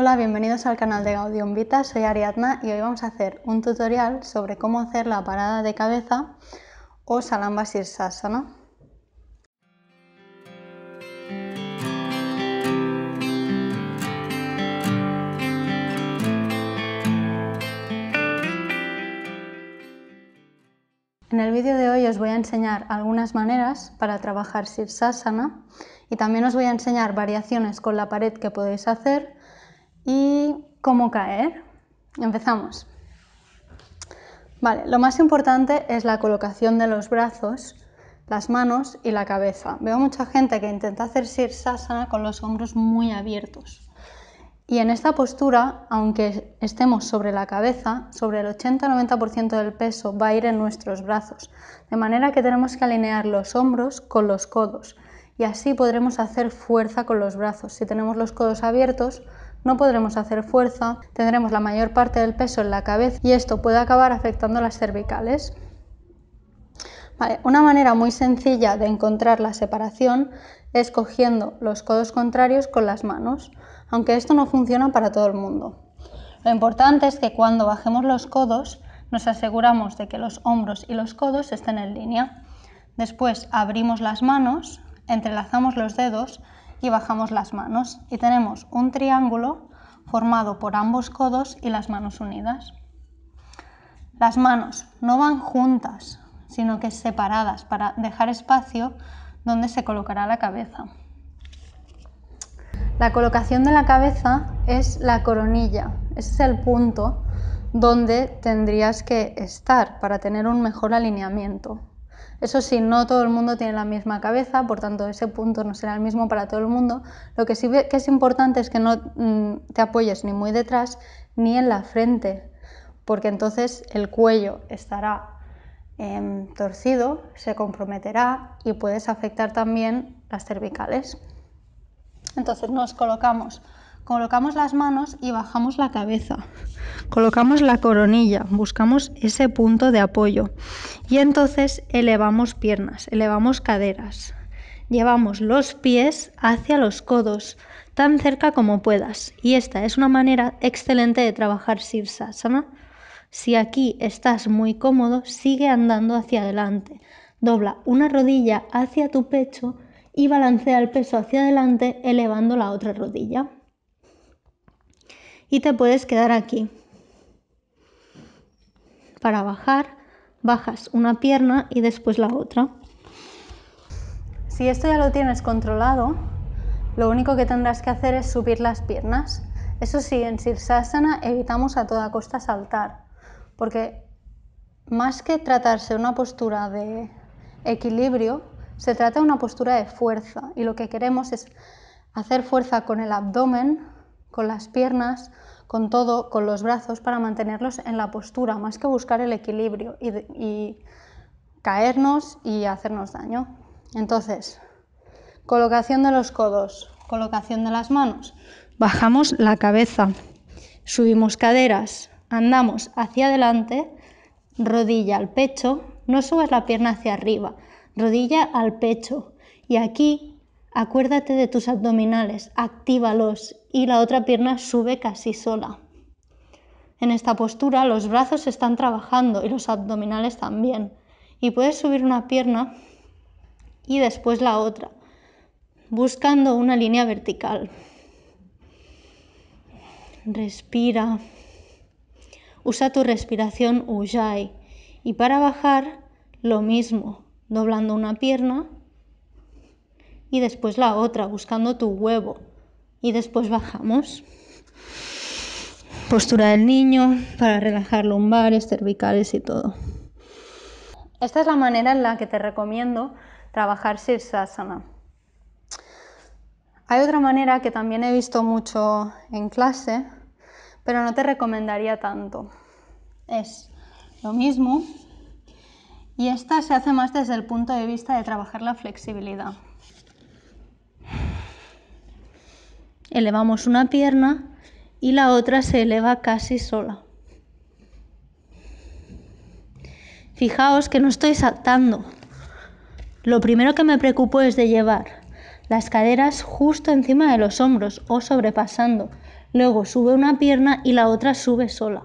Hola, bienvenidos al canal de Gaudium Vita, soy Ariadna y hoy vamos a hacer un tutorial sobre cómo hacer la parada de cabeza o Salamba Sirsasana. En el vídeo de hoy os voy a enseñar algunas maneras para trabajar Sirsasana y también os voy a enseñar variaciones con la pared que podéis hacer y cómo caer. Empezamos. Vale, lo más importante es la colocación de los brazos, las manos y la cabeza. Veo mucha gente que intenta hacer sirsasana con los hombros muy abiertos. Y en esta postura, aunque estemos sobre la cabeza, sobre el 80-90% del peso va a ir en nuestros brazos, de manera que tenemos que alinear los hombros con los codos y así podremos hacer fuerza con los brazos. Si tenemos los codos abiertos, no podremos hacer fuerza, tendremos la mayor parte del peso en la cabeza y esto puede acabar afectando las cervicales. una manera muy sencilla de encontrar la separación es cogiendo los codos contrarios con las manos, aunque esto no funciona para todo el mundo. Lo importante es que cuando bajemos los codos nos aseguramos de que los hombros y los codos estén en línea. Después abrimos las manos, entrelazamos los dedos, y bajamos las manos y tenemos un triángulo formado por ambos codos y las manos unidas. Las manos no van juntas, sino que separadas para dejar espacio donde se colocará la cabeza. La colocación de la cabeza es la coronilla, ese es el punto donde tendrías que estar para tener un mejor alineamiento. Eso sí, no todo el mundo tiene la misma cabeza, por tanto ese punto no será el mismo para todo el mundo. Lo que sí que es importante es que no mm, te apoyes ni muy detrás ni en la frente, porque entonces el cuello estará em, torcido, se comprometerá y puedes afectar también las cervicales. Entonces nos colocamos colocamos las manos y bajamos la cabeza. Colocamos la coronilla, buscamos ese punto de apoyo. Y entonces elevamos piernas, elevamos caderas. Llevamos los pies hacia los codos, tan cerca como puedas. Y esta es una manera excelente de trabajar Sirsasana. Si aquí estás muy cómodo, sigue andando hacia adelante. Dobla una rodilla hacia tu pecho y balancea el peso hacia adelante elevando la otra rodilla y te puedes quedar aquí. Para bajar, bajas una pierna y después la otra. Si esto ya lo tienes controlado, lo único que tendrás que hacer es subir las piernas. Eso sí, en Sirsasana evitamos a toda costa saltar, porque más que tratarse una postura de equilibrio, se trata de una postura de fuerza y lo que queremos es hacer fuerza con el abdomen con las piernas, con todo, con los brazos, para mantenerlos en la postura, más que buscar el equilibrio y, caernos y hacernos daño. Entonces, colocación de los codos, colocación de las manos. Bajamos la cabeza, subimos caderas, andamos hacia adelante, rodilla al pecho, no subas la pierna hacia arriba, rodilla al pecho. Y aquí Acuérdate de tus abdominales, actívalos y la otra pierna sube casi sola. En esta postura los brazos están trabajando y los abdominales también. Y puedes subir una pierna y después la otra, buscando una línea vertical. Respira. Usa tu respiración Ujjayi. Y para bajar, lo mismo, doblando una pierna y después la otra, buscando tu huevo. Y después bajamos. Postura del niño para relajar lumbares, cervicales y todo. Esta es la manera en la que te recomiendo trabajar Sirsasana. Hay otra manera que también he visto mucho en clase, pero no te recomendaría tanto. Es lo mismo y esta se hace más desde el punto de vista de trabajar la flexibilidad. elevamos una pierna y la otra se eleva casi sola. Fijaos que no estoy saltando. Lo primero que me preocupo es de llevar las caderas justo encima de los hombros o sobrepasando. Luego sube una pierna y la otra sube sola.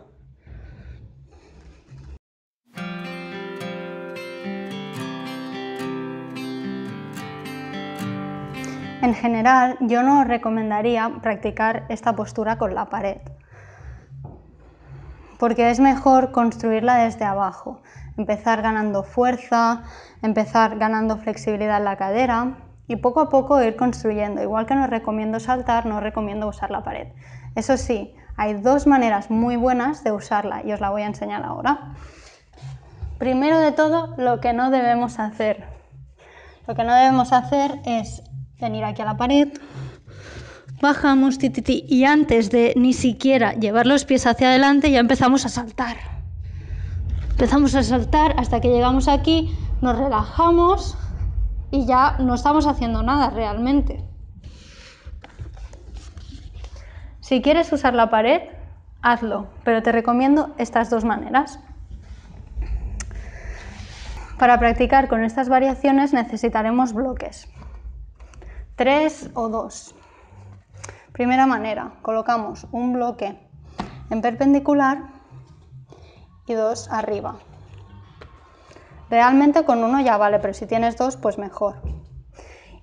En general, yo no recomendaría practicar esta postura con la pared, porque es mejor construirla desde abajo, empezar ganando fuerza, empezar ganando flexibilidad en la cadera y poco a poco ir construyendo. Igual que no recomiendo saltar, no recomiendo usar la pared. Eso sí, hay dos maneras muy buenas de usarla y os la voy a enseñar ahora. Primero de todo, lo que no debemos hacer. Lo que no debemos hacer es venir aquí a la pared, bajamos, ti, y antes de ni siquiera llevar los pies hacia adelante ya empezamos a saltar. Empezamos a saltar hasta que llegamos aquí, nos relajamos y ya no estamos haciendo nada realmente. Si quieres usar la pared, hazlo, pero te recomiendo estas dos maneras. Para practicar con estas variaciones necesitaremos bloques. Tres o dos. Primera manera, colocamos un bloque en perpendicular y dos arriba. Realmente con uno ya vale, pero si tienes dos, pues mejor.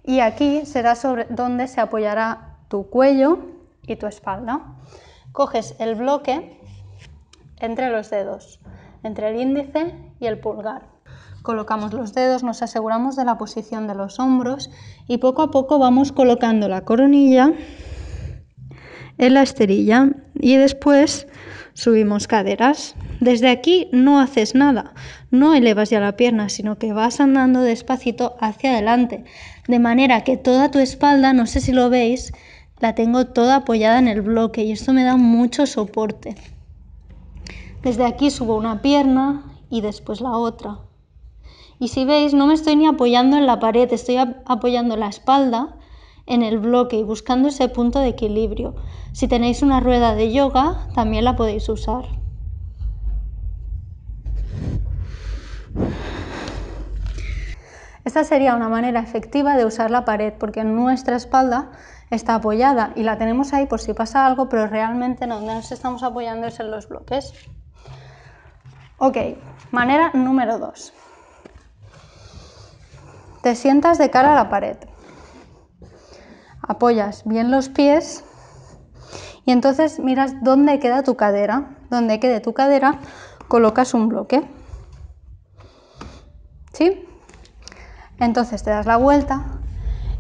Y aquí será sobre donde se apoyará tu cuello y tu espalda. Coges el bloque entre los dedos, entre el índice y el pulgar. Colocamos los dedos, nos aseguramos de la posición de los hombros y poco a poco vamos colocando la coronilla en la esterilla y después subimos caderas. Desde aquí no haces nada, no elevas ya la pierna, sino que vas andando despacito hacia adelante, de manera que toda tu espalda, no sé si lo veis, la tengo toda apoyada en el bloque y esto me da mucho soporte. Desde aquí subo una pierna y después la otra. Y si veis, no me estoy ni apoyando en la pared, estoy apoyando la espalda en el bloque y buscando ese punto de equilibrio. Si tenéis una rueda de yoga, también la podéis usar. Esta sería una manera efectiva de usar la pared porque nuestra espalda está apoyada y la tenemos ahí por si pasa algo, pero realmente donde nos estamos apoyando es en los bloques. Ok, manera número 2. Te sientas de cara a la pared. Apoyas bien los pies y entonces miras dónde queda tu cadera. Donde quede tu cadera, colocas un bloque. ¿Sí? Entonces te das la vuelta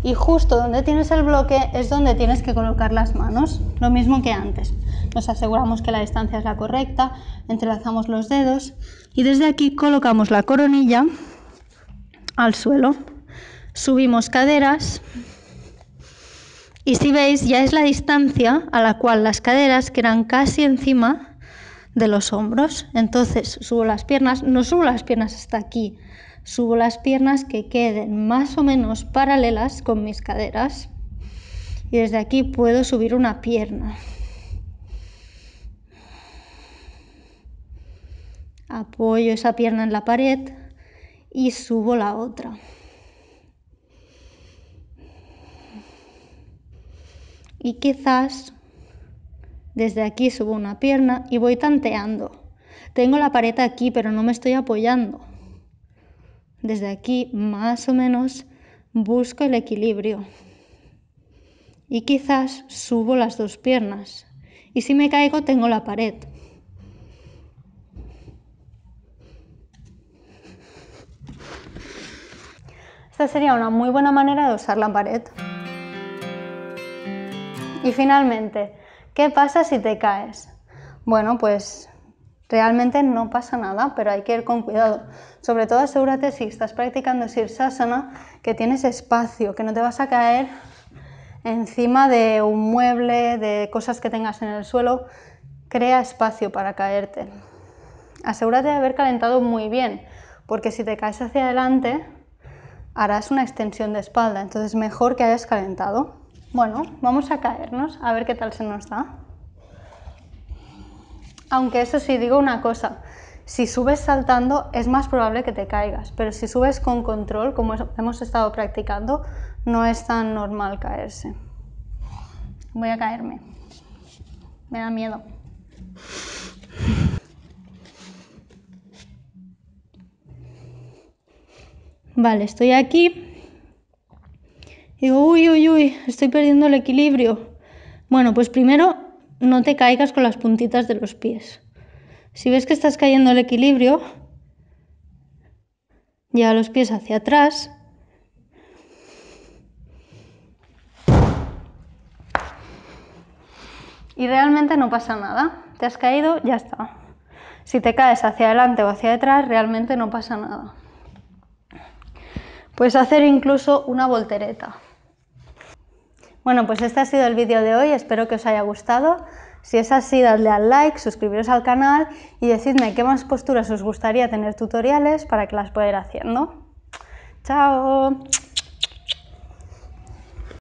y justo donde tienes el bloque es donde tienes que colocar las manos, lo mismo que antes. Nos aseguramos que la distancia es la correcta, entrelazamos los dedos y desde aquí colocamos la coronilla al suelo subimos caderas y si veis ya es la distancia a la cual las caderas quedan casi encima de los hombros. Entonces subo las piernas, no subo las piernas hasta aquí, subo las piernas que queden más o menos paralelas con mis caderas y desde aquí puedo subir una pierna. Apoyo esa pierna en la pared y subo la otra. y quizás desde aquí subo una pierna y voy tanteando. Tengo la pared aquí, pero no me estoy apoyando. Desde aquí más o menos busco el equilibrio. Y quizás subo las dos piernas. Y si me caigo tengo la pared. Esta sería una muy buena manera de usar la pared. Y finalmente, ¿qué pasa si te caes? Bueno, pues realmente no pasa nada, pero hay que ir con cuidado. Sobre todo asegúrate si estás practicando sirsasana que tienes espacio, que no te vas a caer encima de un mueble, de cosas que tengas en el suelo. Crea espacio para caerte. Asegúrate de haber calentado muy bien, porque si te caes hacia adelante harás una extensión de espalda, entonces mejor que hayas calentado. Bueno, vamos a caernos a ver qué tal se nos da. Aunque eso sí, digo una cosa, si subes saltando es más probable que te caigas, pero si subes con control, como hemos estado practicando, no es tan normal caerse. Voy a caerme. Me da miedo. Vale, estoy aquí digo, uy, uy, uy, estoy perdiendo el equilibrio. Bueno, pues primero no te caigas con las puntitas de los pies. Si ves que estás cayendo el equilibrio, lleva los pies hacia atrás. Y realmente no pasa nada. Te has caído, ya está. Si te caes hacia adelante o hacia atrás, realmente no pasa nada. Puedes hacer incluso una voltereta. Bueno, pues este ha sido el vídeo de hoy, espero que os haya gustado. Si es así, dadle al like, suscribiros al canal y decidme qué más posturas os gustaría tener tutoriales para que las pueda ir haciendo. ¡Chao!